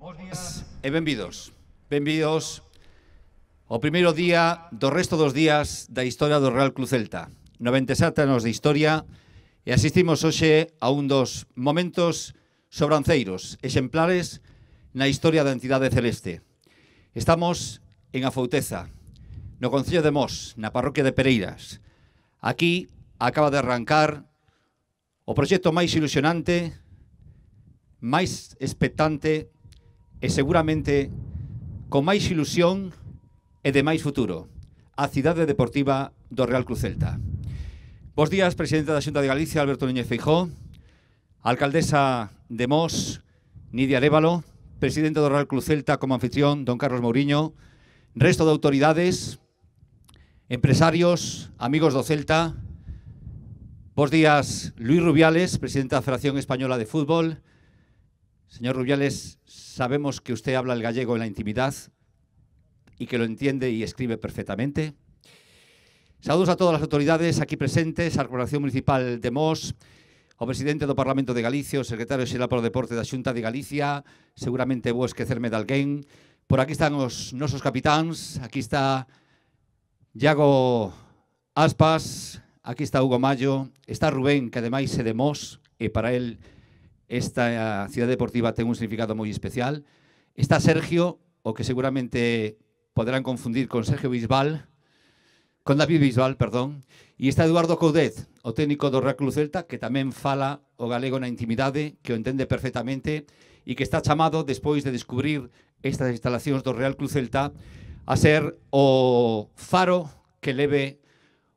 Bos días e benvidos. Benvidos ao primeiro día do resto dos días da historia do Real Club Celta. 97 anos de historia e asistimos hoxe a un dos momentos sobranceiros, exemplares na historia da entidade celeste. Estamos en a Fouteza, no Concello de Mos, na parroquia de Pereiras. Aquí acaba de arrancar o proxecto máis ilusionante, máis expectante e seguramente con máis ilusión e de máis futuro a cidade deportiva do Real Cruz Celta. Bos días, Presidenta da Xunta de Galicia, Alberto Núñez Feijó, Alcaldesa de Mos, Nidia Arévalo, Presidente do Real Cruz Celta como anfitrión, don Carlos Mourinho, resto de autoridades, empresarios, amigos do Celta, Bos días, Luis Rubiales, Presidente da Federación Española de Fútbol. Señor Rubiales, Sabemos que usted habla el gallego en la intimidad y que lo entiende y escribe perfectamente. Saludos a todas las autoridades aquí presentes, a Corporación Municipal de Mos, ao presidente do Parlamento de Galicia, o secretario xeral para o Deporte da Xunta de Galicia, seguramente vou esquecerme de alguén. Por aquí están os nosos capitáns, aquí está Iago Aspas, aquí está Hugo Mayo, está Rubén, que ademais é de Mos, e para él Esta eh, cidade deportiva ten un significado moi especial. Está Sergio, o que seguramente poderán confundir con Sergio Bisbal, con David Bisbal, perdón, e está Eduardo Coudet, o técnico do Real Club Celta, que tamén fala o galego na intimidade, que o entende perfectamente e que está chamado, despois de descubrir estas instalacións do Real Club Celta, a ser o faro que leve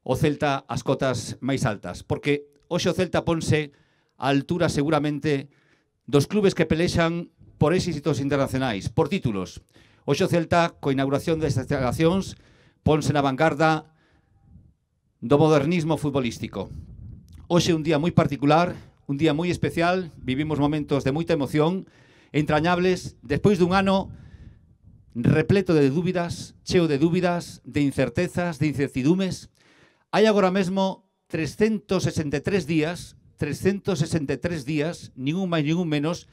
o Celta ás cotas máis altas. Porque hoxe o Celta ponse a altura seguramente dos clubes que pelexan por éxitos internacionais, por títulos. Oxo Celta, co inauguración destas instalacións, ponse na vanguarda do modernismo futbolístico. Hoxe un día moi particular, un día moi especial, vivimos momentos de moita emoción, entrañables, despois dun ano repleto de dúbidas, cheo de dúbidas, de incertezas, de incertidumes. Hai agora mesmo 363 días 363 días, ningún máis, ningún menos,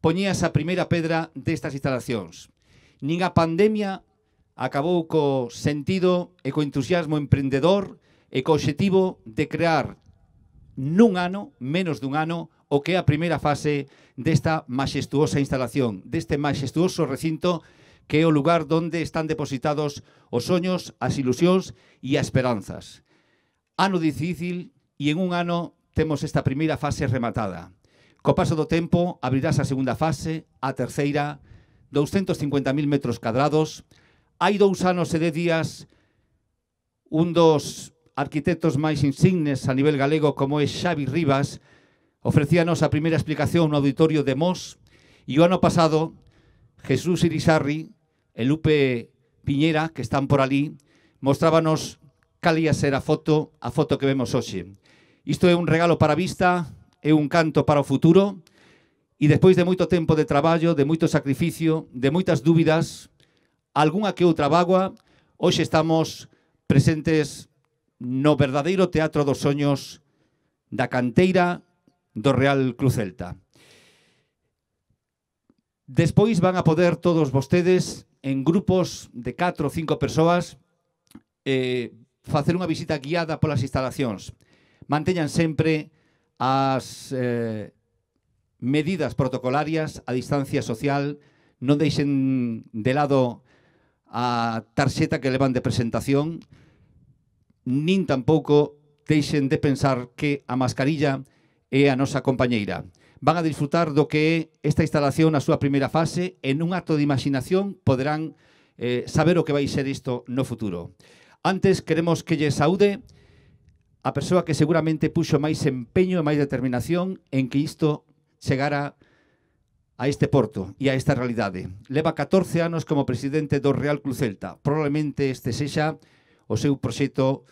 poñías a primeira pedra destas instalacións. Nin a pandemia acabou co sentido e co entusiasmo emprendedor e co objetivo de crear nun ano, menos dun ano, o que é a primeira fase desta majestuosa instalación, deste majestuoso recinto que é o lugar onde están depositados os soños, as ilusións e as esperanzas. Ano difícil e en un ano temos esta primeira fase rematada. Co paso do tempo, abrirás a segunda fase, a terceira, 250.000 metros cadrados. Hai dous anos e de días, un dos arquitectos máis insignes a nivel galego como é Xavi Rivas, ofrecíanos a primeira explicación no auditorio de Mos e o ano pasado Jesús Irizarri e Lupe Piñera, que están por ali, mostrábanos cal ia ser a foto, a foto que vemos hoxe. Isto é un regalo para a vista, é un canto para o futuro, e despois de moito tempo de traballo, de moito sacrificio, de moitas dúbidas, algunha que outra vagua, hoxe estamos presentes no verdadeiro Teatro dos Soños da canteira do Real Cruz Celta. Despois van a poder todos vostedes en grupos de 4 ou 5 persoas eh, facer unha visita guiada polas instalacións manteñan sempre as eh, medidas protocolarias, a distancia social, non deixen de lado a tarxeta que levan de presentación, nin tampouco deixen de pensar que a mascarilla é a nosa compañeira. Van a disfrutar do que é esta instalación na súa primeira fase, en un acto de imaginación poderán eh, saber o que vai ser isto no futuro. Antes queremos que lle saúde a persoa que seguramente puxo máis empeño e máis determinación en que isto chegara a este porto e a esta realidade. Leva 14 anos como presidente do Real Club Celta. Probablemente este sexa o seu proxecto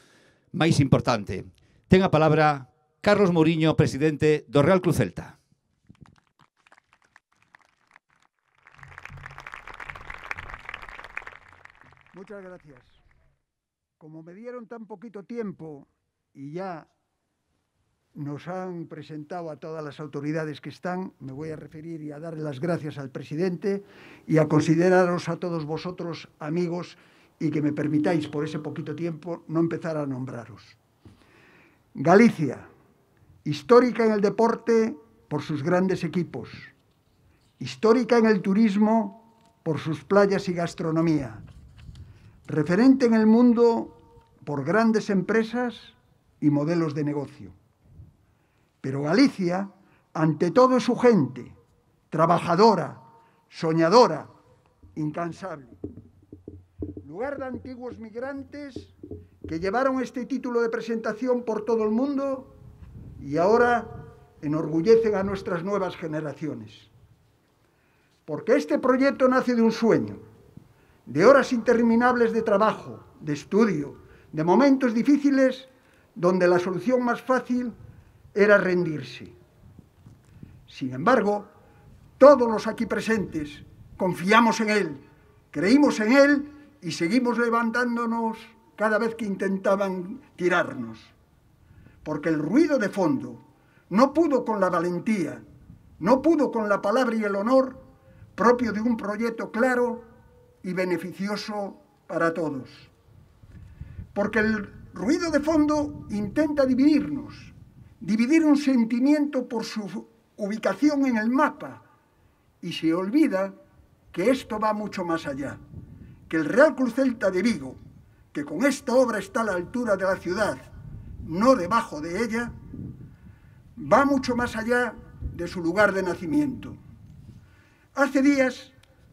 máis importante. Ten a palabra Carlos Mourinho, presidente do Real Club Celta. Muchas gracias. Como me dieron tan poquito tiempo y ya nos han presentado a todas las autoridades que están, me voy a referir y a darle las gracias al presidente y a consideraros a todos vosotros amigos y que me permitáis por ese poquito tiempo no empezar a nombraros. Galicia, histórica en el deporte por sus grandes equipos, histórica en el turismo por sus playas y gastronomía, referente en el mundo por grandes empresas, y modelos de negocio. Pero Galicia, ante todo su gente, trabajadora, soñadora, incansable. Lugar de antiguos migrantes que llevaron este título de presentación por todo el mundo y ahora enorgullecen a nuestras nuevas generaciones. Porque este proyecto nace de un sueño, de horas interminables de trabajo, de estudio, de momentos difíciles donde la solución más fácil era rendirse. Sin embargo, todos los aquí presentes confiamos en Él, creímos en Él y seguimos levantándonos cada vez que intentaban tirarnos, porque el ruido de fondo no pudo con la valentía, no pudo con la palabra y el honor propio de un proyecto claro y beneficioso para todos. Porque el Ruido de fondo intenta dividirnos, dividir un sentimiento por su ubicación en el mapa y se olvida que esto va mucho más allá, que el Real Cruz Celta de Vigo, que con esta obra está a la altura de la ciudad, no debajo de ella, va mucho más allá de su lugar de nacimiento. Hace días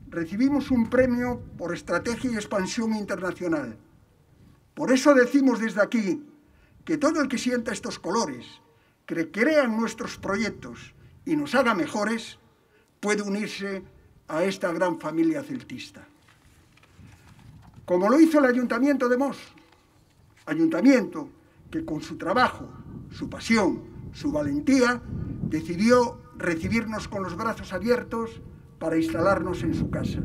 recibimos un premio por estrategia y expansión internacional por eso decimos desde aquí que todo el que sienta estos colores, que crean nuestros proyectos y nos haga mejores, puede unirse a esta gran familia celtista. Como lo hizo el Ayuntamiento de Mos, ayuntamiento que con su trabajo, su pasión, su valentía, decidió recibirnos con los brazos abiertos para instalarnos en su casa.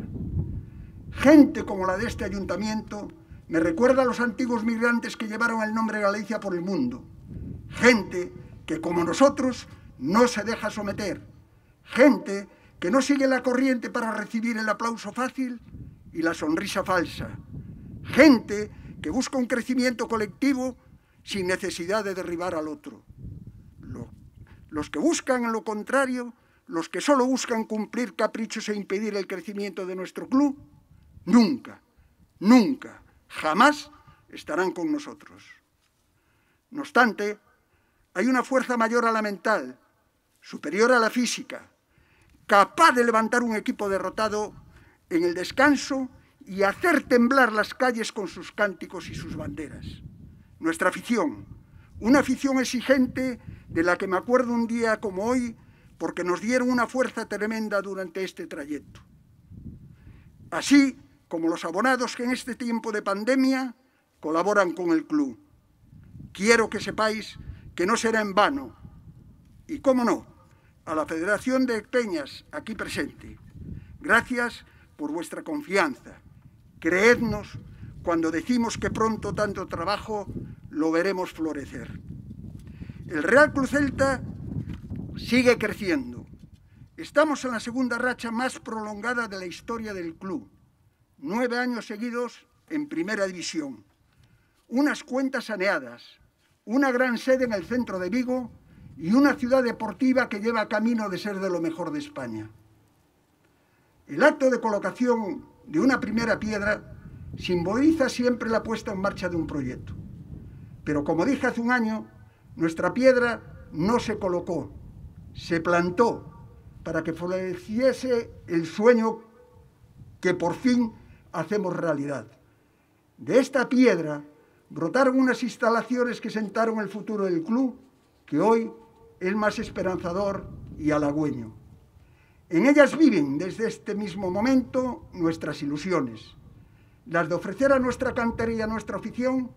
Gente como la de este ayuntamiento me recuerda a los antiguos migrantes que llevaron el nombre de Galicia por el mundo. Gente que, como nosotros, no se deja someter. Gente que no sigue la corriente para recibir el aplauso fácil y la sonrisa falsa. Gente que busca un crecimiento colectivo sin necesidad de derribar al otro. Los que buscan lo contrario, los que solo buscan cumplir caprichos e impedir el crecimiento de nuestro club, nunca, nunca jamás estarán con nosotros. No obstante, hay una fuerza mayor a la mental, superior a la física, capaz de levantar un equipo derrotado en el descanso y hacer temblar las calles con sus cánticos y sus banderas. Nuestra afición, una afición exigente de la que me acuerdo un día como hoy, porque nos dieron una fuerza tremenda durante este trayecto. Así, como los abonados que en este tiempo de pandemia colaboran con el club. Quiero que sepáis que no será en vano. Y cómo no, a la Federación de Peñas aquí presente. Gracias por vuestra confianza. Creednos cuando decimos que pronto tanto trabajo lo veremos florecer. El Real Club Celta sigue creciendo. Estamos en la segunda racha más prolongada de la historia del club nueve años seguidos en primera división, unas cuentas saneadas, una gran sede en el centro de Vigo y una ciudad deportiva que lleva camino de ser de lo mejor de España. El acto de colocación de una primera piedra simboliza siempre la puesta en marcha de un proyecto. Pero como dije hace un año, nuestra piedra no se colocó, se plantó para que floreciese el sueño que por fin hacemos realidad. De esta piedra brotaron unas instalaciones que sentaron el futuro del club, que hoy es más esperanzador y halagüeño. En ellas viven desde este mismo momento nuestras ilusiones, las de ofrecer a nuestra cantera y a nuestra afición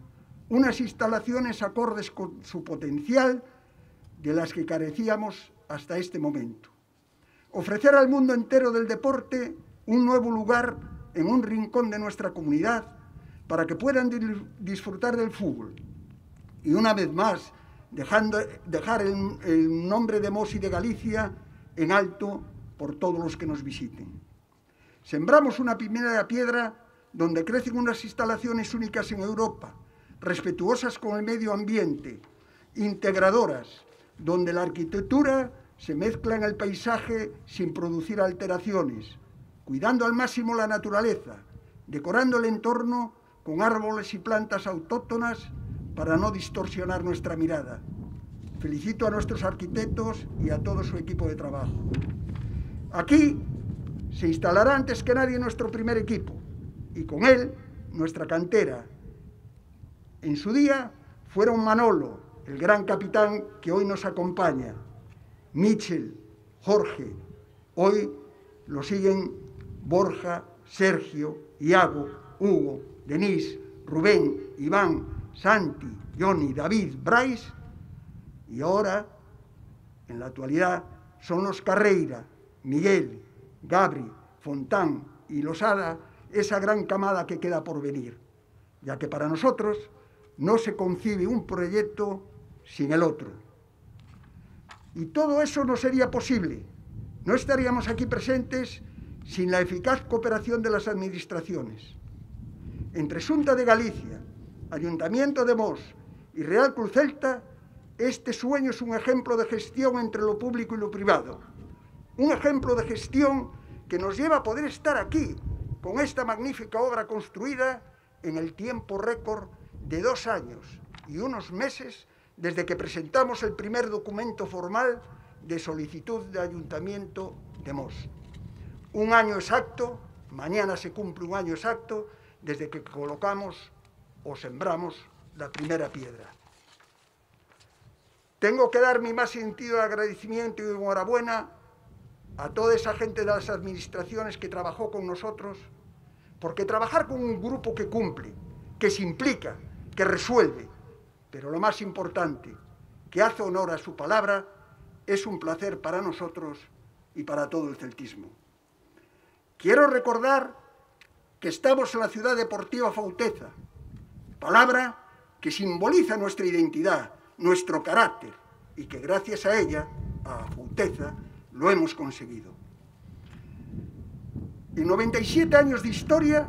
unas instalaciones acordes con su potencial de las que carecíamos hasta este momento. Ofrecer al mundo entero del deporte un nuevo lugar en un rincón de nuestra comunidad para que puedan disfrutar del fútbol. Y una vez más, dejando, dejar el, nombre de Mosi de Galicia en alto por todos los que nos visiten. Sembramos una primera piedra donde crecen unas instalaciones únicas en Europa, respetuosas con el medio ambiente, integradoras, donde la arquitectura se mezcla en el paisaje sin producir alteraciones, cuidando al máximo la naturaleza, decorando el entorno con árboles y plantas autóctonas para no distorsionar nuestra mirada. Felicito a nuestros arquitectos y a todo su equipo de trabajo. Aquí se instalará antes que nadie nuestro primer equipo y con él nuestra cantera. En su día fueron Manolo, el gran capitán que hoy nos acompaña, Mitchell, Jorge, hoy lo siguen Borja, Sergio, Iago, Hugo, Denise, Rubén, Iván, Santi, Johnny, David, Bryce y ahora, en la actualidad, son los Carreira, Miguel, Gabri, Fontán y Losada, esa gran camada que queda por venir, ya que para nosotros no se concibe un proyecto sin el otro. Y todo eso no sería posible. No estaríamos aquí presentes sin la eficaz cooperación de las administraciones. Entre Junta de Galicia, Ayuntamiento de Mos y Real Cruz Celta, este sueño es un ejemplo de gestión entre lo público y lo privado. Un ejemplo de gestión que nos lleva a poder estar aquí, con esta magnífica obra construida en el tiempo récord de dos años y unos meses desde que presentamos el primer documento formal de solicitud de Ayuntamiento de Mos un año exacto, mañana se cumple un año exacto, desde que colocamos o sembramos la primera piedra. Tengo que dar mi más sentido de agradecimiento y enhorabuena a toda esa gente de las administraciones que trabajó con nosotros, porque trabajar con un grupo que cumple, que se implica, que resuelve, pero lo más importante, que hace honor a su palabra, es un placer para nosotros y para todo el celtismo. Quiero recordar que estamos en la ciudad deportiva Fauteza, palabra que simboliza nuestra identidad, nuestro carácter, y que gracias a ella, a Fauteza, lo hemos conseguido. En 97 años de historia,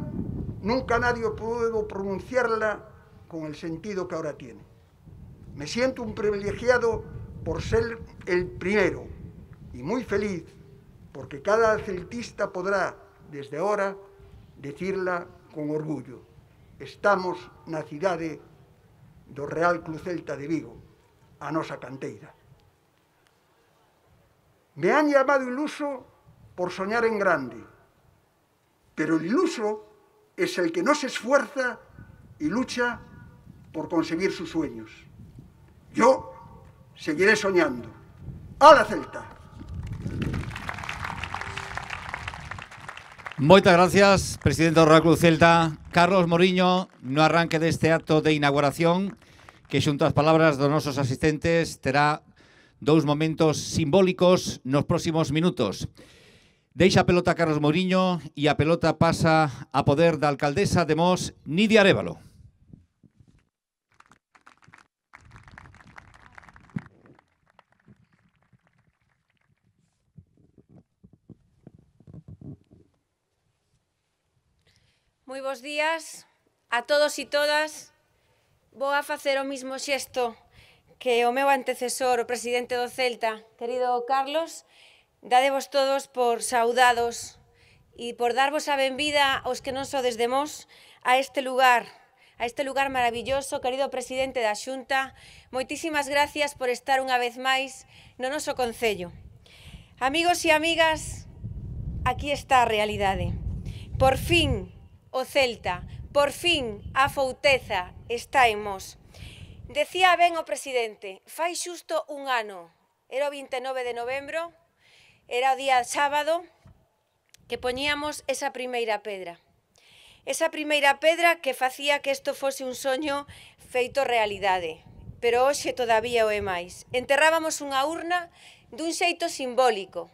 nunca nadie pudo pronunciarla con el sentido que ahora tiene. Me siento un privilegiado por ser el primero y muy feliz porque cada celtista podrá desde ahora, decirla con orgullo. Estamos na cidade do Real Club Celta de Vigo, a nosa canteira. Me han llamado iluso por soñar en grande, pero el iluso es el que no se esfuerza y lucha por conseguir sus sueños. Yo seguiré soñando. ¡A la Celta! Moitas gracias, presidente do Real Club Celta, Carlos Moriño, no arranque deste acto de inauguración, que xunto ás palabras dos nosos asistentes terá dous momentos simbólicos nos próximos minutos. Deixa a pelota Carlos Moriño e a pelota pasa a poder da alcaldesa de Mos, Nidia Arévalo. Moi bons días a todos e todas. Vou a facer o mismo xesto que o meu antecesor, o presidente do Celta, querido Carlos, dadevos todos por saudados e por darvos a benvida aos que non sodes de Mos a este lugar, a este lugar maravilloso, querido presidente da Xunta. Moitísimas gracias por estar unha vez máis no noso Concello. Amigos e amigas, aquí está a realidade. Por fin, o Celta. Por fin, a fouteza está en mos. Decía ben o presidente, fai xusto un ano, era o 29 de novembro, era o día sábado, que poñíamos esa primeira pedra. Esa primeira pedra que facía que isto fose un soño feito realidade, pero hoxe todavía o é máis. Enterrábamos unha urna dun xeito simbólico,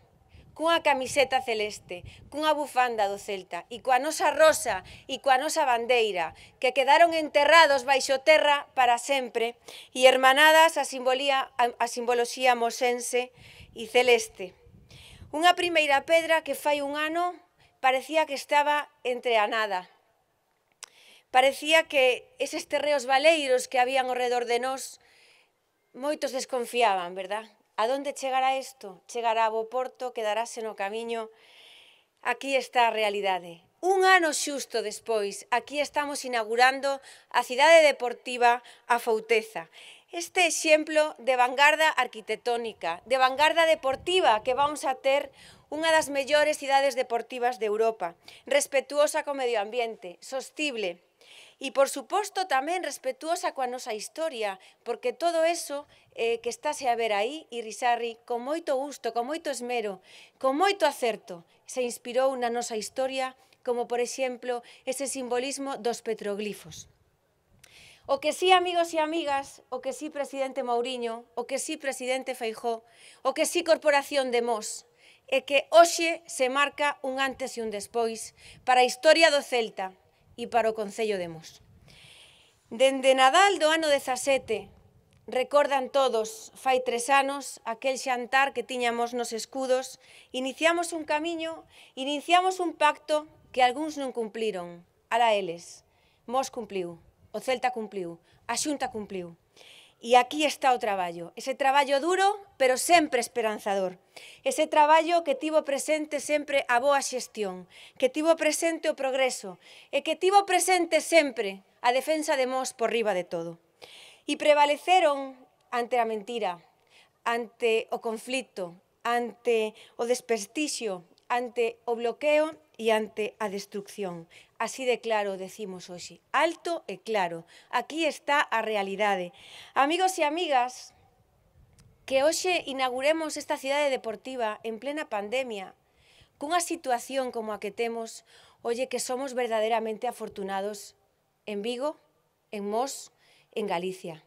cunha camiseta celeste, cunha bufanda do Celta e coa nosa rosa e coa nosa bandeira, que quedaron enterrados baixo terra para sempre e hermanadas a, simbolía, a simboloxía mosense e celeste. Unha primeira pedra que fai un ano parecía que estaba entre a nada. Parecía que eses terreos valeiros que habían ao redor de nós, moitos desconfiaban, verdad? A donde chegará isto? Chegará a Boporto, porto, quedarase no camiño. Aquí está a realidade. Un ano xusto despois, aquí estamos inaugurando a cidade deportiva a Fouteza. Este exemplo de vanguarda arquitectónica, de vanguarda deportiva que vamos a ter unha das mellores cidades deportivas de Europa, respetuosa co medio ambiente, sostible, E, por suposto, tamén respetuosa coa nosa historia, porque todo eso eh, que estáse a ver aí, Irisarri, con moito gusto, con moito esmero, con moito acerto, se inspirou na nosa historia, como, por exemplo, ese simbolismo dos petroglifos. O que sí, amigos e amigas, o que sí, presidente Mourinho, o que sí, presidente Feijó, o que sí, corporación de Mos, é que hoxe se marca un antes e un despois para a historia do Celta, e para o Concello de Mos. Dende Nadal do ano 17, recordan todos, fai tres anos, aquel xantar que tiñamos nos escudos, iniciamos un camiño, iniciamos un pacto que algúns non cumpliron, ala eles. Mos cumpliu, o Celta cumpliu, a Xunta cumpliu. E aquí está o traballo, ese traballo duro, pero sempre esperanzador. Ese traballo que tivo presente sempre a boa xestión, que tivo presente o progreso e que tivo presente sempre a defensa de Mos por riba de todo. E prevaleceron ante a mentira, ante o conflito, ante o desprestixio, ante o bloqueo e ante a destrucción. Así de claro decimos hoxe, alto e claro. Aquí está a realidade. Amigos e amigas, que hoxe inauguremos esta cidade deportiva en plena pandemia, cunha situación como a que temos, oye que somos verdadeiramente afortunados en Vigo, en Mos, en Galicia.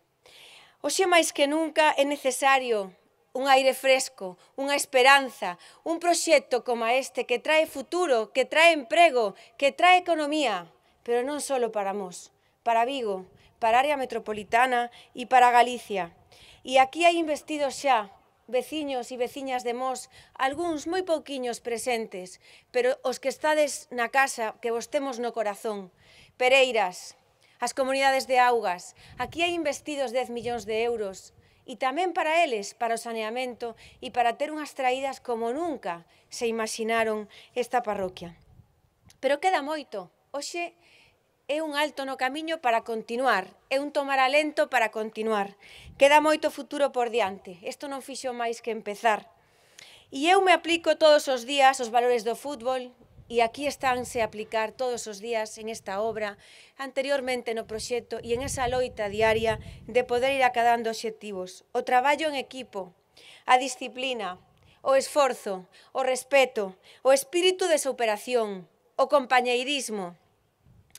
Hoxe máis que nunca é necesario un aire fresco, unha esperanza, un proxecto como este que trae futuro, que trae emprego, que trae economía, pero non só para Mos, para Vigo, para a área metropolitana e para Galicia. E aquí hai investido xa veciños e veciñas de Mos, algúns moi pouquiños presentes, pero os que estades na casa, que vos temos no corazón. Pereiras, as comunidades de augas, aquí hai investidos 10 millóns de euros, e tamén para eles, para o saneamento e para ter unhas traídas como nunca se imaginaron esta parroquia. Pero queda moito. Hoxe é un alto no camiño para continuar, é un tomar alento para continuar. Queda moito futuro por diante. Isto non fixo máis que empezar. E eu me aplico todos os días os valores do fútbol, e aquí estánse a aplicar todos os días en esta obra, anteriormente no proxecto e en esa loita diaria de poder ir acadando obxectivos. O traballo en equipo, a disciplina, o esforzo, o respeto, o espírito de superación, o compañeirismo,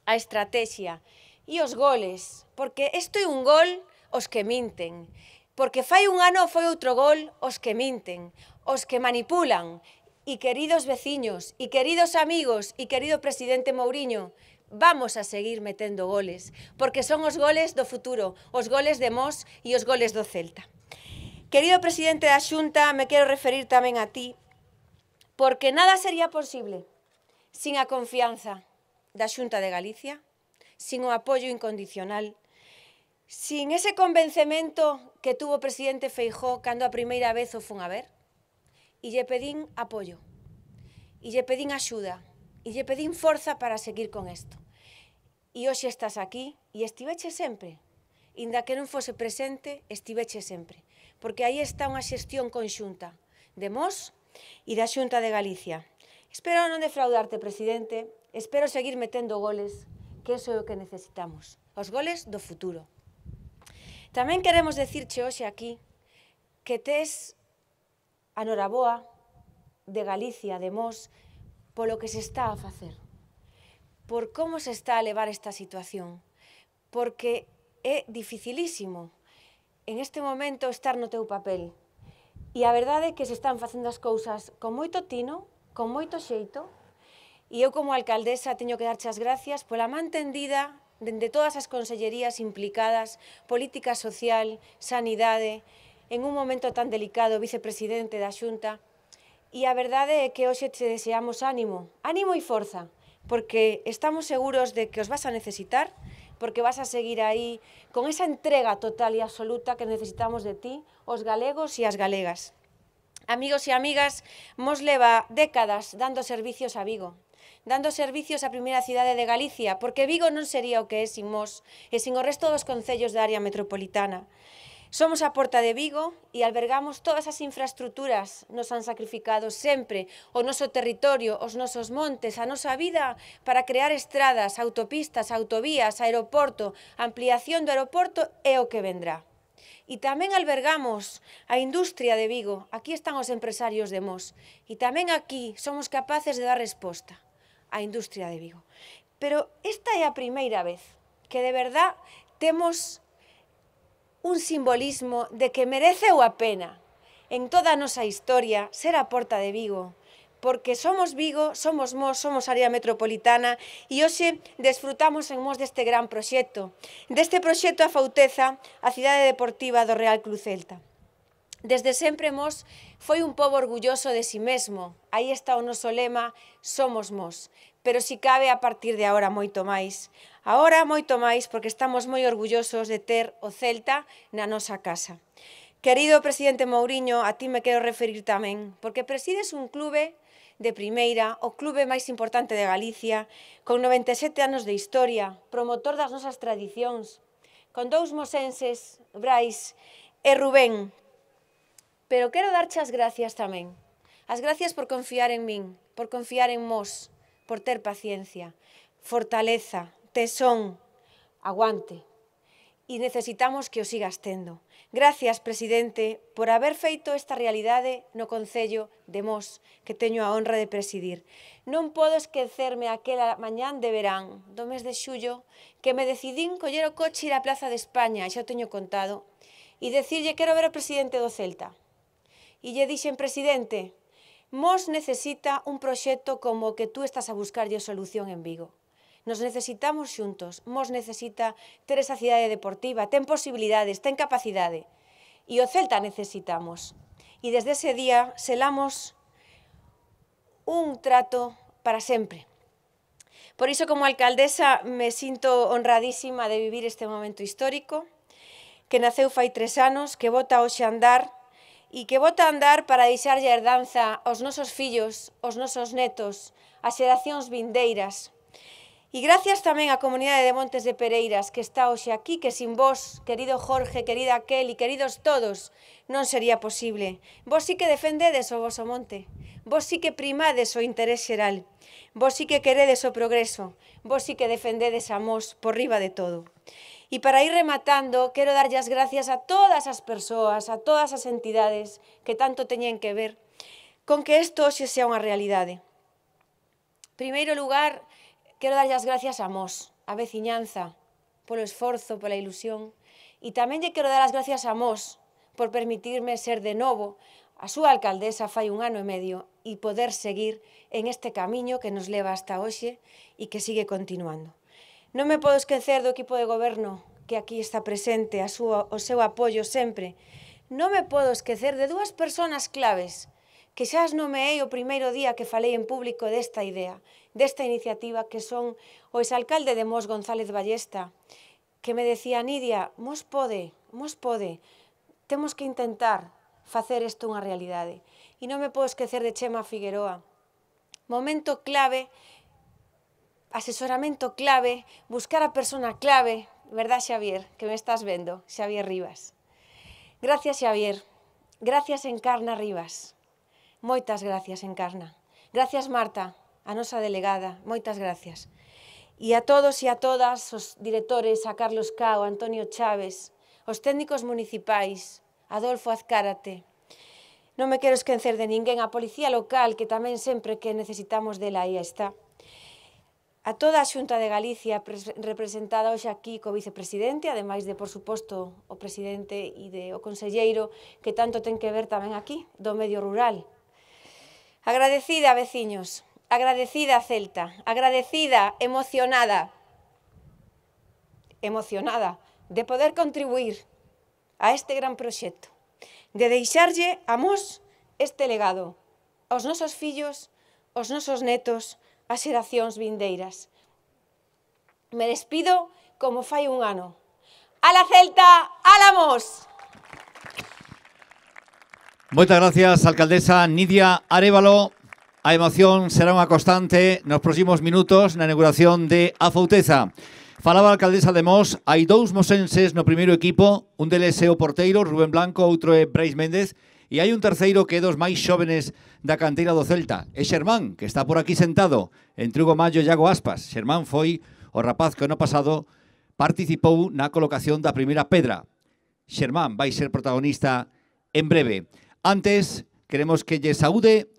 a estrategia e os goles, porque isto é un gol os que minten, porque fai un ano foi outro gol os que minten, os que manipulan, Y queridos veciños, y queridos amigos, e querido presidente Mourinho, vamos a seguir metendo goles, porque son os goles do futuro, os goles de Mos e os goles do Celta. Querido presidente da Xunta, me quero referir tamén a ti, porque nada sería posible sin a confianza da Xunta de Galicia, sin o apoio incondicional, sin ese convencemento que tuvo o presidente Feijó cando a primeira vez o fun a ver, e lle pedín apoio, e lle pedín axuda, e lle pedín forza para seguir con isto. E hoxe estás aquí e estiveche sempre. Inda que non fose presente, estiveche sempre. Porque aí está unha xestión conxunta de MOS e da Xunta de Galicia. Espero non defraudarte, presidente. Espero seguir metendo goles, que eso é o que necesitamos. Os goles do futuro. Tamén queremos decirche hoxe aquí que tes a Noraboa de Galicia, de Mos, polo que se está a facer, por como se está a levar esta situación, porque é dificilísimo en este momento estar no teu papel. E a verdade é que se están facendo as cousas con moito tino, con moito xeito, e eu como alcaldesa teño que darche as gracias pola mantendida de todas as consellerías implicadas, política social, sanidade, en un momento tan delicado, vicepresidente da Xunta, e a verdade é que hoxe te deseamos ánimo, ánimo e forza, porque estamos seguros de que os vas a necesitar, porque vas a seguir aí con esa entrega total e absoluta que necesitamos de ti, os galegos e as galegas. Amigos e amigas, mos leva décadas dando servicios a Vigo, dando servicios á primeira cidade de Galicia, porque Vigo non sería o que é sin Mos e sin o resto dos concellos da área metropolitana. Somos a Porta de Vigo e albergamos todas as infraestructuras nos han sacrificado sempre o noso territorio, os nosos montes, a nosa vida para crear estradas, autopistas, autovías, aeroporto, ampliación do aeroporto e o que vendrá. E tamén albergamos a industria de Vigo, aquí están os empresarios de Mos, e tamén aquí somos capaces de dar resposta á industria de Vigo. Pero esta é a primeira vez que de verdad temos un simbolismo de que merece a pena en toda a nosa historia ser a Porta de Vigo, porque somos Vigo, somos Mos, somos área metropolitana e hoxe desfrutamos en Mos deste gran proxecto. Deste proxecto a fauteza a cidade deportiva do Real Club Celta. Desde sempre Mos foi un pobo orgulloso de si mesmo. Aí está o noso lema, somos Mos. Pero si cabe a partir de agora moito máis. Ahora moito máis porque estamos moi orgullosos de ter o Celta na nosa casa. Querido presidente Mourinho, a ti me quero referir tamén, porque presides un clube de primeira, o clube máis importante de Galicia, con 97 anos de historia, promotor das nosas tradicións, con dous mosenses, Brais e Rubén. Pero quero darche as gracias tamén. As gracias por confiar en min, por confiar en mos, por ter paciencia, fortaleza, te son aguante e necesitamos que o sigas tendo. Gracias, presidente, por haber feito esta realidade no Concello de Mos, que teño a honra de presidir. Non podo esquecerme aquela mañán de verán do mes de xullo que me decidín coller o coche ir á Plaza de España, xa o teño contado, e dicirlle quero ver o presidente do Celta. E lle dixen, presidente, Mos necesita un proxecto como o que tú estás a buscarlle solución en Vigo. Nos necesitamos xuntos, Mos necesita ter esa cidade deportiva, ten posibilidades, ten capacidade. E o Celta necesitamos. E desde ese día selamos un trato para sempre. Por iso, como alcaldesa, me sinto honradísima de vivir este momento histórico, que naceu fai tres anos, que vota hoxe andar, e que vota andar para deixarlle a herdanza aos nosos fillos, aos nosos netos, ás xeracións vindeiras, E gracias tamén á comunidade de Montes de Pereiras que está hoxe aquí, que sin vos, querido Jorge, querida aquel e queridos todos, non sería posible. Vos sí que defendedes o vosso monte, vos sí que primades o interés xeral, vos sí que queredes o progreso, vos sí que defendedes a mos por riba de todo. E para ir rematando, quero darlle as gracias a todas as persoas, a todas as entidades que tanto teñen que ver con que isto hoxe sea unha realidade. Primeiro lugar, Quero darlle as gracias a Mos, a veciñanza, polo esforzo, pola ilusión, e tamén lle quero dar as gracias a Mos por permitirme ser de novo a súa alcaldesa fai un ano e medio e poder seguir en este camiño que nos leva hasta hoxe e que sigue continuando. Non me podo esquecer do equipo de goberno que aquí está presente, a súa, o seu apoio sempre. Non me podo esquecer de dúas persoas claves que xa as nomeei o primeiro día que falei en público desta idea desta iniciativa que son o exalcalde de Mos González Ballesta, que me decía, Nidia, Mos pode, Mos pode, temos que intentar facer isto unha realidade. E non me podo esquecer de Chema Figueroa. Momento clave, asesoramento clave, buscar a persona clave, verdad Xavier, que me estás vendo, Xavier Rivas. Gracias Xavier, gracias Encarna Rivas. Moitas gracias Encarna. Gracias Marta, a nosa delegada. Moitas gracias. E a todos e a todas os directores, a Carlos Cao, a Antonio Chávez, os técnicos municipais, Adolfo Azcárate. Non me quero esquecer de ninguén, a policía local, que tamén sempre que necesitamos dela aí está. A toda a Xunta de Galicia representada hoxe aquí co vicepresidente, ademais de, por suposto, o presidente e de, o conselleiro, que tanto ten que ver tamén aquí, do medio rural. Agradecida, veciños. Agradecida, Celta, agradecida, emocionada, emocionada de poder contribuir a este gran proxecto, de deixarlle a mos este legado, aos nosos fillos, aos nosos netos, ás xeracións vindeiras. Me despido como fai un ano. la Celta, Mos! Moitas gracias, alcaldesa Nidia Arevalo. A emoción será unha constante nos próximos minutos na inauguración de A Fouteza. Falaba a alcaldesa de Mos, hai dous mosenses no primeiro equipo, un deles é o porteiro, Rubén Blanco, outro é Brais Méndez, e hai un terceiro que é dos máis xóvenes da canteira do Celta, é Xermán, que está por aquí sentado, entre Hugo Mayo e Iago Aspas. Xermán foi o rapaz que ano pasado participou na colocación da primeira pedra. Xermán vai ser protagonista en breve. Antes, queremos que lle saúde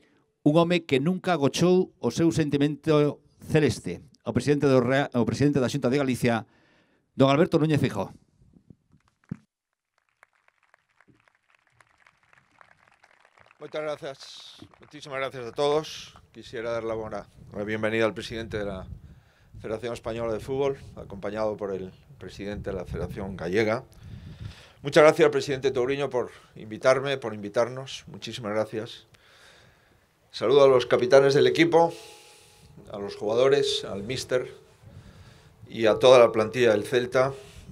un hombre que nunca agochou o seu sentimento celeste o presidente, de la de Galicia, don Alberto Núñez Fijó. Muchas gracias, muchísimas gracias a todos. Quisiera dar la bienvenida al presidente de la Federación Española de Fútbol, acompañado por el presidente de la Federación Gallega. Muchas gracias al presidente Touriño por invitarme, por invitarnos. Muchísimas gracias. Saludo a los capitanes del equipo, a los jugadores, al míster y a toda la plantilla del Celta.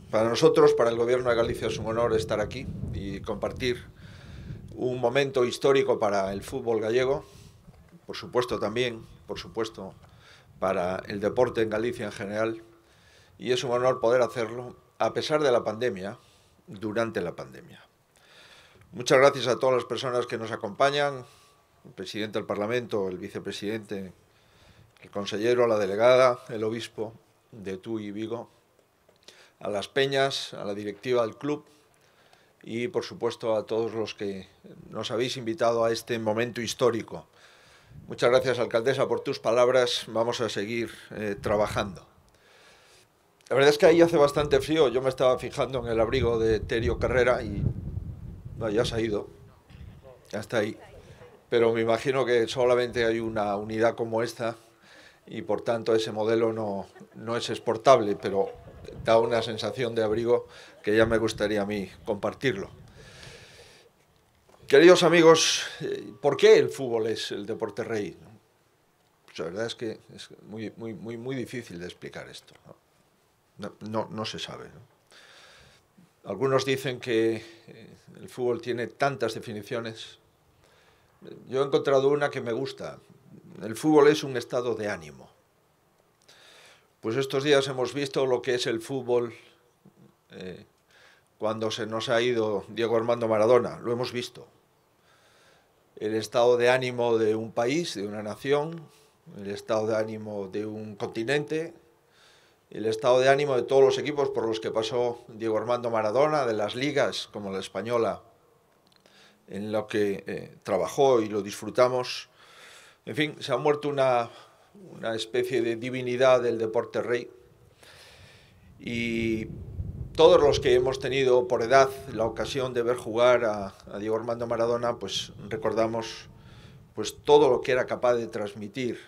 Para nosotros, para el Gobierno de Galicia, es un honor estar aquí y compartir un momento histórico para el fútbol gallego, por supuesto también, por supuesto, para el deporte en Galicia en general. Y es un honor poder hacerlo a pesar de la pandemia, durante la pandemia. Muchas gracias a todas las personas que nos acompañan, el presidente del Parlamento, el vicepresidente, el consejero, la delegada, el obispo de Tú y Vigo, a las peñas, a la directiva del club y, por supuesto, a todos los que nos habéis invitado a este momento histórico. Muchas gracias, alcaldesa, por tus palabras. Vamos a seguir eh, trabajando. La verdad es que ahí hace bastante frío. Yo me estaba fijando en el abrigo de Terio Carrera y ya se ha ido. Ya está ahí pero me imagino que solamente hay una unidad como esta y por tanto ese modelo no, es exportable, pero da una sensación de abrigo que ya me gustaría a mí compartirlo. Queridos amigos, eh, ¿por qué el fútbol es el deporte rey? Pues la verdad es que es muy, muy, difícil de explicar esto. No, se sabe. Algunos dicen que eh, el fútbol tiene tantas definiciones yo he encontrado una que me gusta. El fútbol es un estado de ánimo. Pues estos días hemos visto lo que es el fútbol eh, cuando se nos ha ido Diego Armando Maradona. Lo hemos visto. El estado de ánimo de un país, de una nación, el estado de ánimo de un continente, el estado de ánimo de todos los equipos por los que pasó Diego Armando Maradona, de las ligas como la española en lo que eh, trabajó y lo disfrutamos. En fin, se ha muerto una, especie de divinidad del deporte rey. Y todos los que hemos tenido por edad la ocasión de ver jugar a, Diego Armando Maradona, pues recordamos pues todo lo que era capaz de transmitir.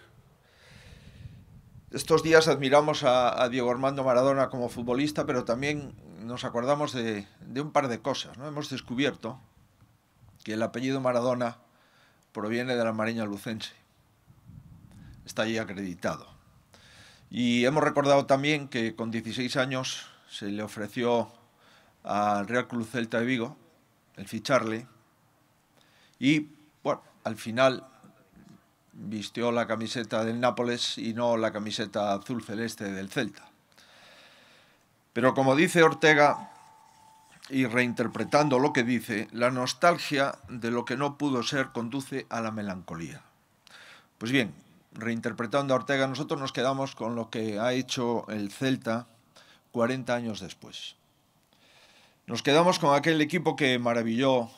Estos días admiramos a, Diego Armando Maradona como futbolista, pero también nos acordamos de, de un par de cosas. ¿no? Hemos descubierto que el apellido Maradona proviene de la Mariña Lucense. Está allí acreditado. Y hemos recordado también que con 16 años se le ofreció al Real Club Celta de Vigo el ficharle y bueno, al final vistió la camiseta del Nápoles y no la camiseta azul celeste del Celta. Pero como dice Ortega, y reinterpretando lo que dice, la nostalgia de lo que no pudo ser conduce a la melancolía. Pues bien, reinterpretando a Ortega, nosotros nos quedamos con lo que ha hecho el Celta 40 años después. Nos quedamos con aquel equipo que maravilló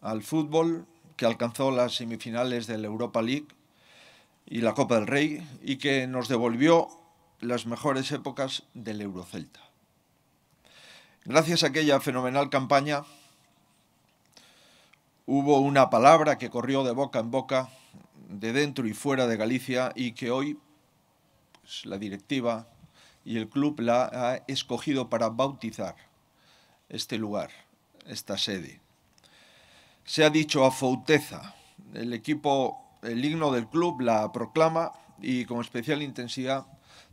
al fútbol, que alcanzó las semifinales de la Europa League y la Copa del Rey y que nos devolvió las mejores épocas del Eurocelta. Gracias a aquella fenomenal campaña, hubo una palabra que corrió de boca en boca, de dentro y fuera de Galicia, y que hoy pues, la directiva y el club la ha escogido para bautizar este lugar, esta sede. Se ha dicho a Fouteza, el equipo, el himno del club la proclama y con especial intensidad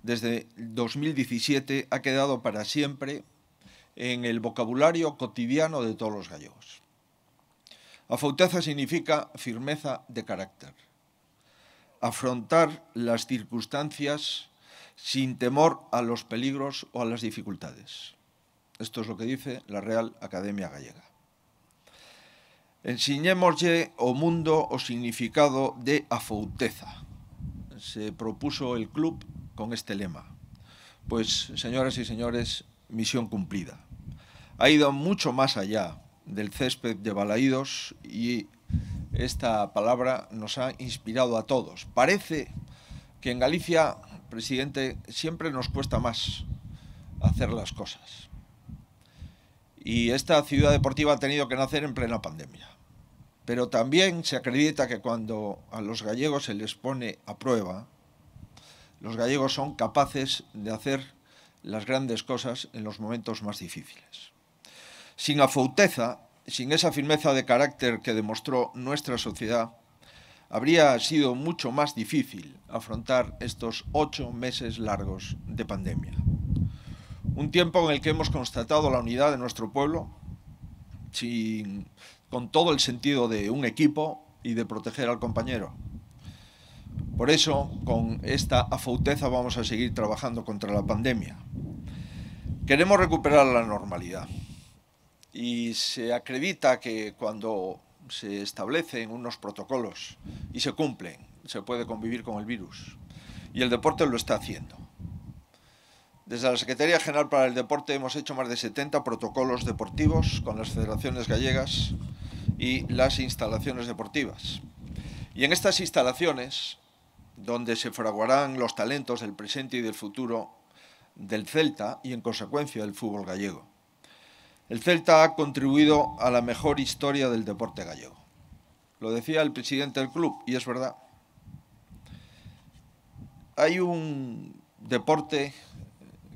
desde 2017 ha quedado para siempre en el vocabulario cotidiano de todos los gallegos. Afauteza significa firmeza de carácter. Afrontar las circunstancias sin temor a los peligros o a las dificultades. Esto es lo que dice la Real Academia Gallega. enseñémosle o mundo o significado de afouteza. Se propuso el club con este lema. Pues, señoras y señores, misión cumplida ha ido mucho más allá del césped de Balaídos y esta palabra nos ha inspirado a todos. Parece que en Galicia, presidente, siempre nos cuesta más hacer las cosas. Y esta ciudad deportiva ha tenido que nacer en plena pandemia. Pero también se acredita que cuando a los gallegos se les pone a prueba, los gallegos son capaces de hacer las grandes cosas en los momentos más difíciles. Sin afouteza, sin esa firmeza de carácter que demostró nuestra sociedad, habría sido mucho más difícil afrontar estos ocho meses largos de pandemia. Un tiempo en el que hemos constatado la unidad de nuestro pueblo, con todo el sentido de un equipo y de proteger al compañero. Por eso, con esta afauteza vamos a seguir trabajando contra la pandemia. Queremos recuperar la normalidad y se acredita que cuando se establecen unos protocolos y se cumplen, se puede convivir con el virus. Y el deporte lo está haciendo. Desde la Secretaría General para el Deporte hemos hecho más de 70 protocolos deportivos con las federaciones gallegas y las instalaciones deportivas. Y en estas instalaciones, donde se fraguarán los talentos del presente y del futuro del Celta y en consecuencia del fútbol gallego. El Celta ha contribuido a la mejor historia del deporte gallego. Lo decía el presidente del club, y es verdad. Hay un deporte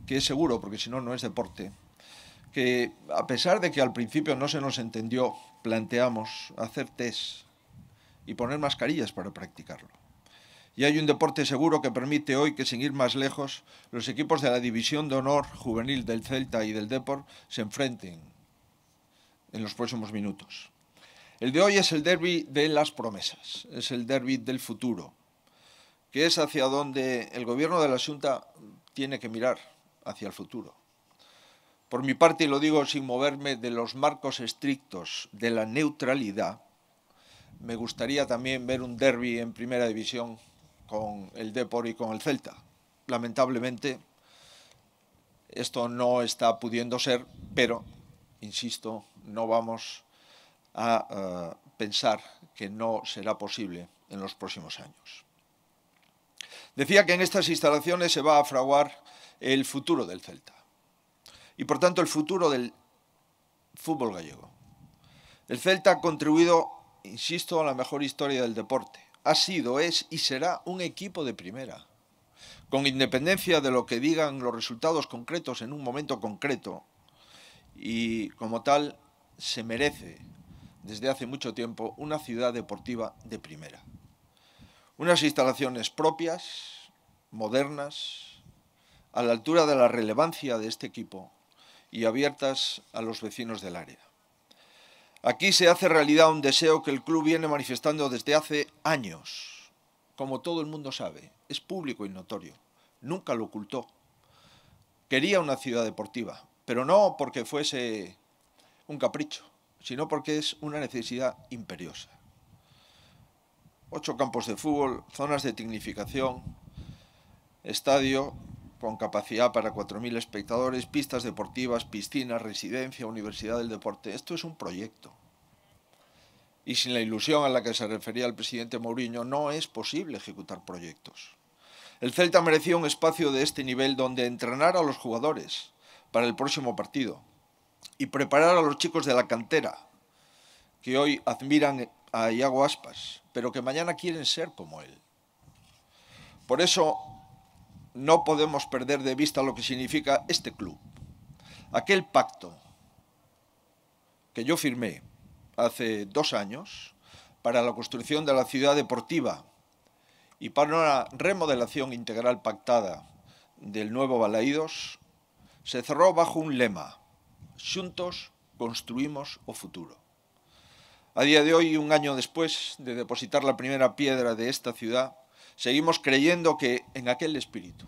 que es seguro, porque si no, no es deporte, que a pesar de que al principio no se nos entendió, planteamos hacer test y poner mascarillas para practicarlo. Y hay un deporte seguro que permite hoy que, sin ir más lejos, los equipos de la División de Honor Juvenil del Celta y del Deport se enfrenten en los próximos minutos. El de hoy es el derby de las promesas, es el derby del futuro, que es hacia donde el gobierno de la Junta tiene que mirar, hacia el futuro. Por mi parte, y lo digo sin moverme de los marcos estrictos de la neutralidad, me gustaría también ver un derby en primera división con el Depor y con el Celta. Lamentablemente, esto no está pudiendo ser, pero, insisto, no vamos a eh, pensar que no será posible en los próximos años. Decía que en estas instalaciones se va a fraguar el futuro del Celta y por tanto el futuro del fútbol gallego. El Celta ha contribuido, insisto, a la mejor historia del deporte ha sido, es y será un equipo de primera. Con independencia de lo que digan los resultados concretos en un momento concreto, y como tal se merece desde hace mucho tiempo una ciudad deportiva de primera. Unas instalaciones propias, modernas, a la altura de la relevancia de este equipo y abiertas a los vecinos del área. Aquí se hace realidad un deseo que el club viene manifestando desde hace años. Como todo el mundo sabe, es público y notorio. Nunca lo ocultó. Quería una ciudad deportiva, pero no porque fuese un capricho, sino porque es una necesidad imperiosa. Ocho campos de fútbol, zonas de dignificación, estadio, con capacidad para 4.000 espectadores, pistas deportivas, piscinas, residencia, universidad del deporte. Esto es un proyecto. Y sin la ilusión a la que se refería el presidente Mourinho, no es posible ejecutar proyectos. El Celta merecía un espacio de este nivel donde entrenar a los jugadores para el próximo partido y preparar a los chicos de la cantera, que hoy admiran a Iago Aspas, pero que mañana quieren ser como él. Por eso no podemos perder de vista lo que significa este club. Aquel pacto que yo firmé hace dos años para la construcción de la ciudad deportiva y para una remodelación integral pactada del nuevo Balaídos, se cerró bajo un lema, Juntos construimos o futuro. A día de hoy, un año después de depositar la primera piedra de esta ciudad, Seguimos creyendo que en aquel espíritu.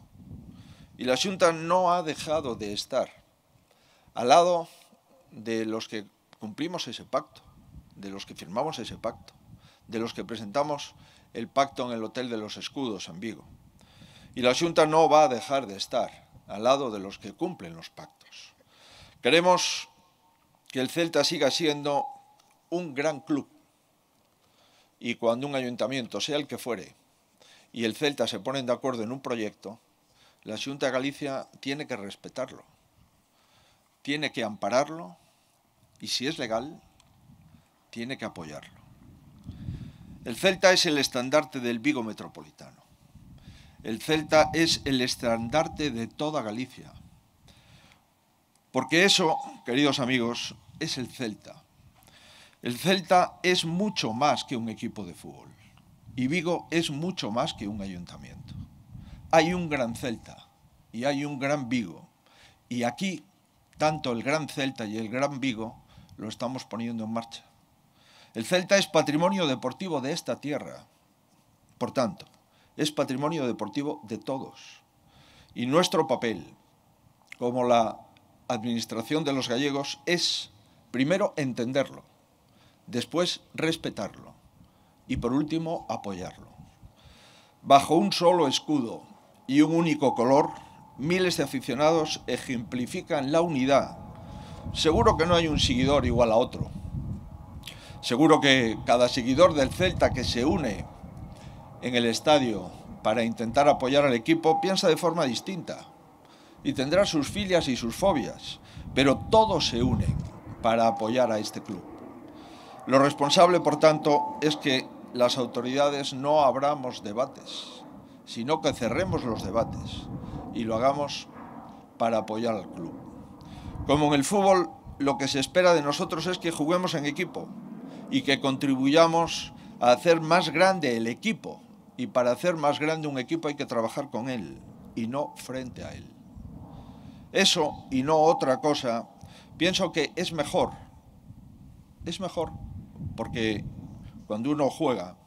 Y la Junta no ha dejado de estar al lado de los que cumplimos ese pacto, de los que firmamos ese pacto, de los que presentamos el pacto en el Hotel de los Escudos en Vigo. Y la Junta no va a dejar de estar al lado de los que cumplen los pactos. Queremos que el Celta siga siendo un gran club y cuando un ayuntamiento, sea el que fuere, y el Celta se ponen de acuerdo en un proyecto, la Junta de Galicia tiene que respetarlo, tiene que ampararlo y si es legal, tiene que apoyarlo. El Celta es el estandarte del Vigo Metropolitano. El Celta es el estandarte de toda Galicia. Porque eso, queridos amigos, es el Celta. El Celta es mucho más que un equipo de fútbol. Y Vigo es mucho más que un ayuntamiento. Hay un gran Celta y hay un gran Vigo. Y aquí, tanto el gran Celta y el gran Vigo lo estamos poniendo en marcha. El Celta es patrimonio deportivo de esta tierra. Por tanto, es patrimonio deportivo de todos. Y nuestro papel, como la administración de los gallegos, es primero entenderlo, después respetarlo y por último apoyarlo. Bajo un solo escudo y un único color, miles de aficionados ejemplifican la unidad. Seguro que no hay un seguidor igual a otro. Seguro que cada seguidor del Celta que se une en el estadio para intentar apoyar al equipo piensa de forma distinta y tendrá sus filias y sus fobias, pero todos se unen para apoyar a este club. Lo responsable, por tanto, es que las autoridades no abramos debates, sino que cerremos los debates y lo hagamos para apoyar al club. Como en el fútbol, lo que se espera de nosotros es que juguemos en equipo y que contribuyamos a hacer más grande el equipo. Y para hacer más grande un equipo hay que trabajar con él y no frente a él. Eso y no otra cosa, pienso que es mejor. Es mejor porque cuando uno juega,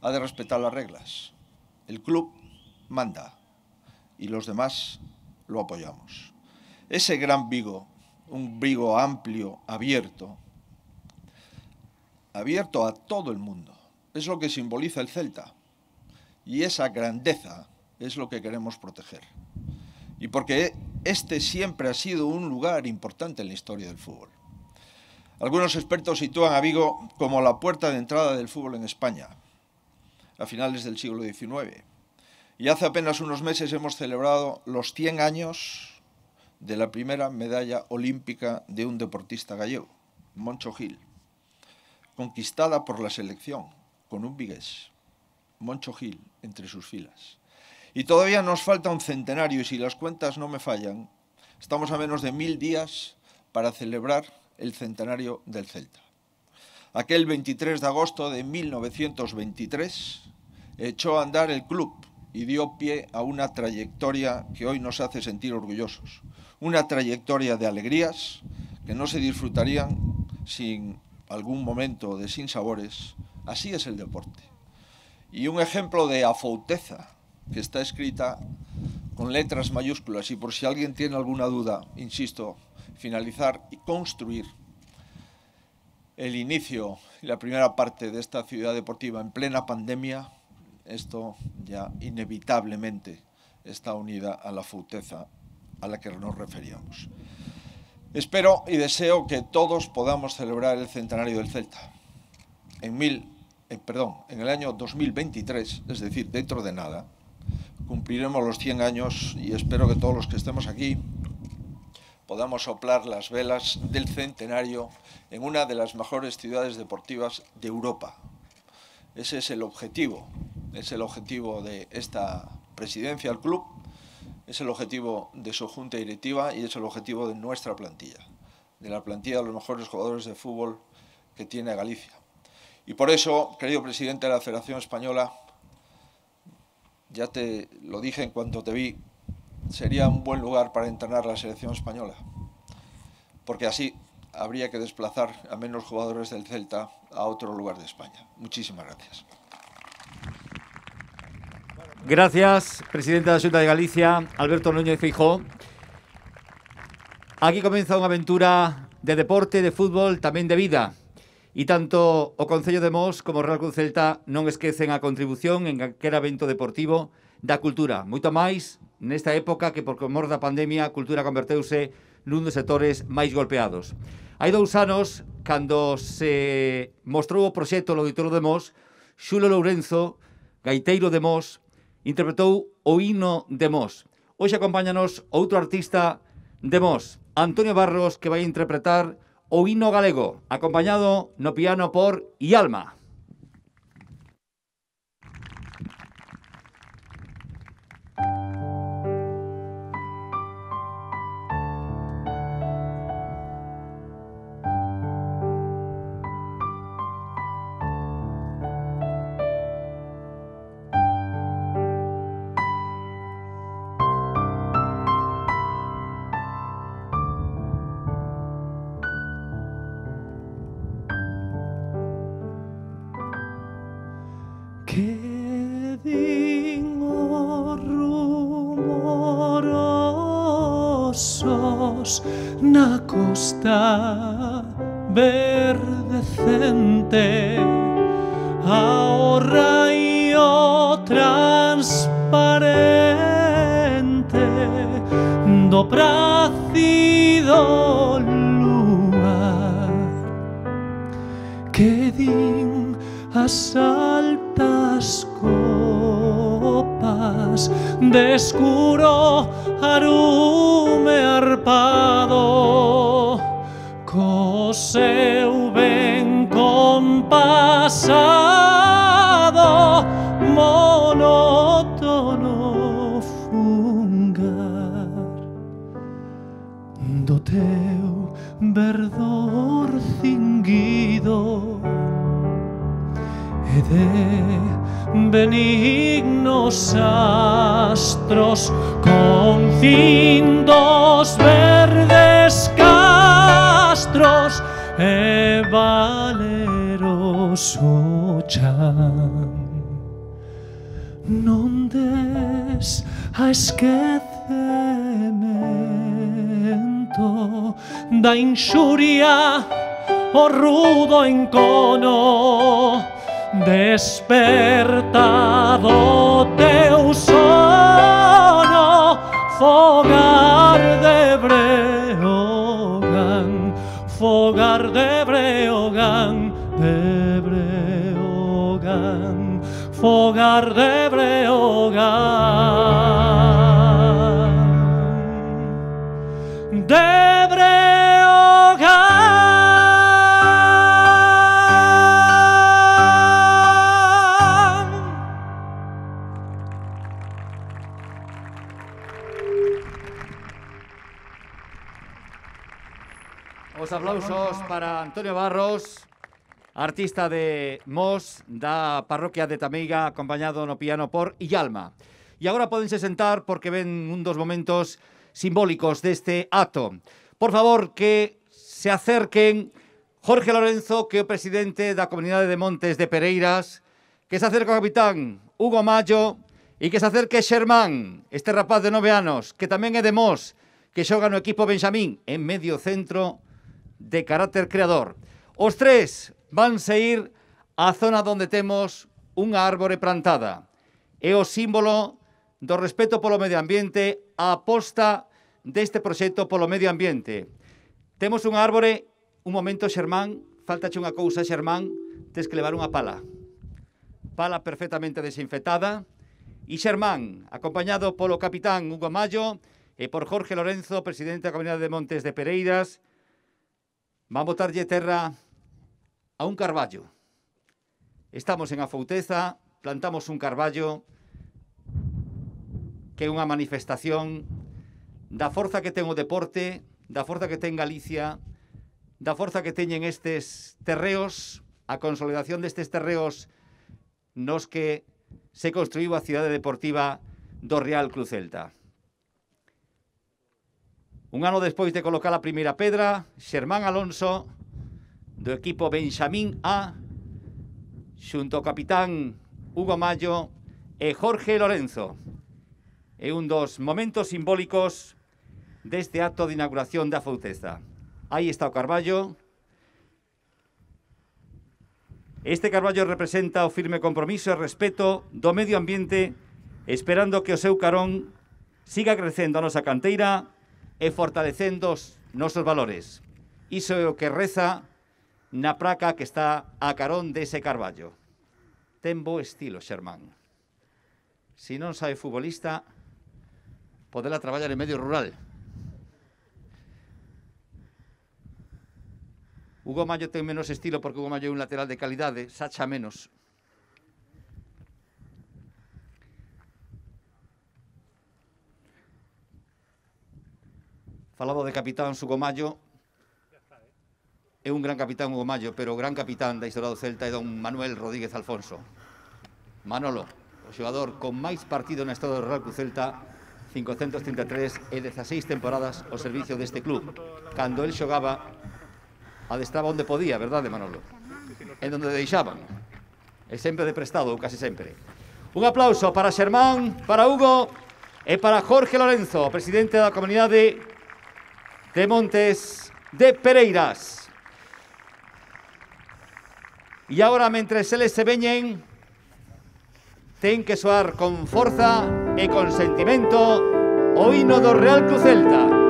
ha de respetar las reglas. El club manda y los demás lo apoyamos. Ese gran Vigo, un Vigo amplio, abierto, abierto a todo el mundo, es lo que simboliza el Celta. Y esa grandeza es lo que queremos proteger. Y porque este siempre ha sido un lugar importante en la historia del fútbol. Algunos expertos sitúan a Vigo como la puerta de entrada del fútbol en España, a finales del siglo XIX. Y hace apenas unos meses hemos celebrado los 100 años de la primera medalla olímpica de un deportista gallego, Moncho Gil, conquistada por la selección con un vigués, Moncho Gil, entre sus filas. Y todavía nos falta un centenario y si las cuentas no me fallan, estamos a menos de mil días para celebrar el centenario del Celta. Aquel 23 de agosto de 1923 echó a andar el club y dio pie a una trayectoria que hoy nos hace sentir orgullosos, una trayectoria de alegrías que no se disfrutarían sin algún momento de sinsabores. Así es el deporte. Y un ejemplo de afouteza que está escrita con letras mayúsculas y por si alguien tiene alguna duda, insisto, finalizar y construir el inicio y la primera parte de esta ciudad deportiva en plena pandemia, esto ya inevitablemente está unida a la futeza a la que nos referíamos. Espero y deseo que todos podamos celebrar el centenario del Celta. En, eh, en el año 2023, es decir, dentro de nada, cumpliremos los 100 años y espero que todos los que estemos aquí podamos soplar las velas del centenario en una de las mejores ciudades deportivas de Europa. Ese es el objetivo, es el objetivo de esta presidencia del club, es el objetivo de su junta directiva y es el objetivo de nuestra plantilla, de la plantilla de los mejores jugadores de fútbol que tiene Galicia. Y por eso, querido presidente de la Federación Española, ya te lo dije en cuanto te vi, sería un buen lugar para entrenar la selección española, porque así habría que desplazar a menos jugadores del Celta a otro lugar de España. Muchísimas gracias. Gracias, presidente de la Junta de Galicia, Alberto Núñez Fijó. Aquí comienza unha aventura de deporte, de fútbol, tamén de vida. E tanto o Concello de Mos como o Real Club Celta non esquecen a contribución en calquera evento deportivo da cultura. Moito máis nesta época que por comor da pandemia a cultura converteuse nun dos sectores máis golpeados. Hai dous anos, cando se mostrou o proxecto no Auditorio de Mos, Xulo Lourenzo, gaiteiro de Mos, interpretou o hino de Mos. Hoxe acompáñanos outro artista de Mos, Antonio Barros, que vai interpretar o hino galego, acompañado no piano por Ialma. ojos na costa verdecente ao raio transparente do prácido luar que din as altas copas de escuro aruz me arpado, coseu ven compasado, monótono fungar do teu verdor cingido e de benignos astros con fin so chan Non des a esquecemento da insuria o rudo encono do teu sono fogar de Breogan fogar de Breogan gan, fogar de gan. Os aplausos para Antonio Barros. artista de Mos da parroquia de Tameiga acompañado no piano por Illalma. E agora podense sentar porque ven un dos momentos simbólicos deste acto. Por favor, que se acerquen Jorge Lorenzo, que é o presidente da Comunidade de Montes de Pereiras, que se acerque o capitán Hugo Mayo e que se acerque Xermán, este rapaz de nove anos, que tamén é de Mos, que xoga no equipo Benxamín en medio centro de carácter creador. Os tres, van ir á zona onde temos unha árbore plantada. É o símbolo do respeto polo medio ambiente, a aposta deste proxecto polo medio ambiente. Temos unha árbore, un momento Xermán, faltache unha cousa Xermán, tes que levar unha pala. Pala perfectamente desinfectada, e Xermán, acompañado polo capitán Hugo Mayo e por Jorge Lorenzo, presidente da Comunidade de Montes de Pereiras, van botarlle terra a un carballo. Estamos en a Fouteza, plantamos un carballo que é unha manifestación da forza que ten o deporte, da forza que ten Galicia, da forza que teñen estes terreos, a consolidación destes terreos nos que se construíu a cidade deportiva do Real Cruz Celta. Un ano despois de colocar a primeira pedra, Xermán Alonso do equipo Benxamín A xunto ao capitán Hugo Mayo e Jorge Lorenzo. É un dos momentos simbólicos deste acto de inauguración da Fouteza. Aí está o Carballo. Este Carballo representa o firme compromiso e respeto do medio ambiente esperando que o seu carón siga crecendo a nosa canteira e fortalecendo os nosos valores. Iso é o que reza na praca que está a carón dese Carballo. Ten bo estilo, Xermán. Si non sabe futbolista, podela traballar en medio rural. Hugo Mayo ten menos estilo porque Hugo Mayo é un lateral de calidade, sacha menos. Falado de capitán Hugo Mayo, é un gran capitán Hugo Mayo, pero o gran capitán da historia do Celta é don Manuel Rodríguez Alfonso. Manolo, o xogador con máis partido na historia do Real Cruz Celta, 533 e 16 temporadas ao servicio deste club. Cando el xogaba, adestraba onde podía, verdade, Manolo? En onde deixaban. E sempre de prestado, ou casi sempre. Un aplauso para Xermán, para Hugo e para Jorge Lorenzo, presidente da Comunidade de Montes de Pereiras. E agora, mentre eles se veñen, ten que soar con forza e con sentimento o hino do Real Cruz Celta.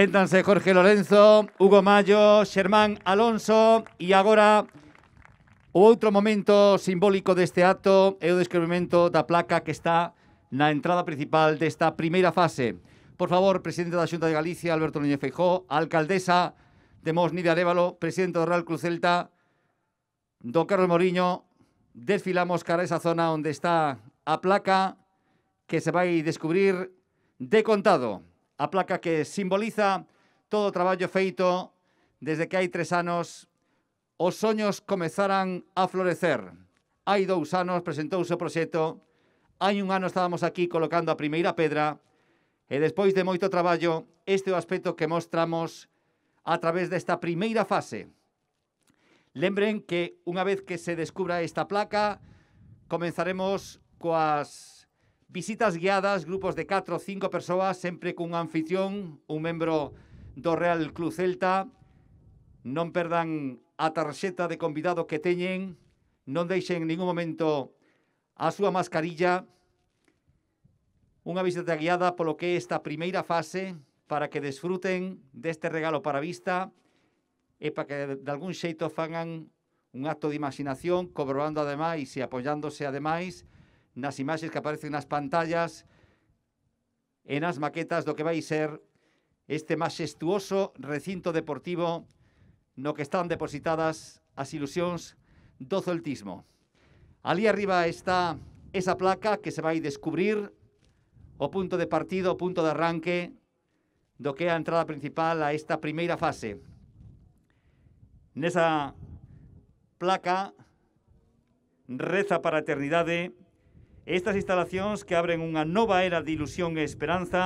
Séntanse Jorge Lorenzo, Hugo Mayo, Germán Alonso e agora o outro momento simbólico deste acto é o descobrimento da placa que está na entrada principal desta primeira fase. Por favor, presidente da Xunta de Galicia, Alberto Núñez Feijó, alcaldesa de Mosni de Arevalo, presidente do Real Cruz Celta, don Carlos Moriño, desfilamos cara a esa zona onde está a placa que se vai descubrir de contado a placa que simboliza todo o traballo feito desde que hai tres anos os soños comezaran a florecer. Hai dous anos presentouse o proxecto, hai un ano estábamos aquí colocando a primeira pedra e despois de moito traballo, este é o aspecto que mostramos a través desta primeira fase. Lembren que unha vez que se descubra esta placa, comenzaremos coas Visitas guiadas, grupos de 4 ou 5 persoas, sempre cun anfición, un membro do Real Club Celta. Non perdan a tarxeta de convidado que teñen, non deixen en ningún momento a súa mascarilla. Unha visita guiada polo que é esta primeira fase para que desfruten deste regalo para a vista e para que de algún xeito fagan un acto de imaginación, cobrando ademais e apoiándose ademais nas imaxes que aparecen nas pantallas e nas maquetas do que vai ser este majestuoso recinto deportivo no que están depositadas as ilusións do celtismo. Ali arriba está esa placa que se vai descubrir o punto de partido, o punto de arranque do que é a entrada principal a esta primeira fase. Nesa placa reza para a eternidade Estas instalacións que abren unha nova era de ilusión e esperanza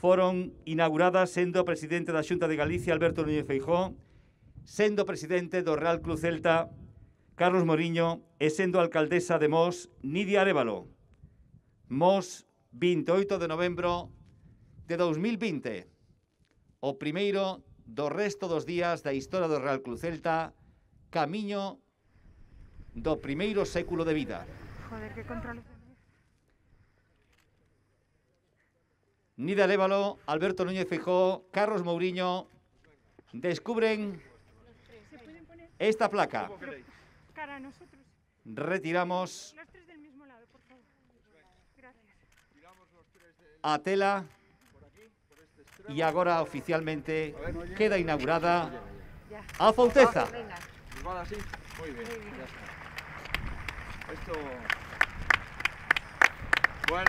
foron inauguradas sendo o presidente da Xunta de Galicia, Alberto Núñez Feijó, sendo presidente do Real Club Celta, Carlos Moriño, e sendo alcaldesa de Mos, Nidia Arevalo. Mos, 28 de novembro de 2020, o primeiro do resto dos días da historia do Real Club Celta, camiño do primeiro século de vida. Joder, que control... Nida Lévalo, Alberto Núñez Fejó, Carlos Mourinho descubren esta placa. Retiramos a tela y ahora oficialmente queda inaugurada a Fauteza. Bueno.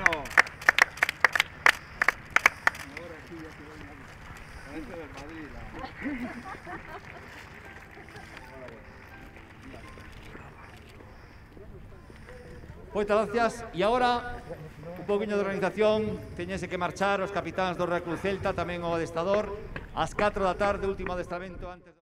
Pues muchas gracias. y ahora un poquito de organización, Teníase que marchar los capitanes de Real Cruz Celta, también o adestador, las 4 la tarde, último adestramento antes...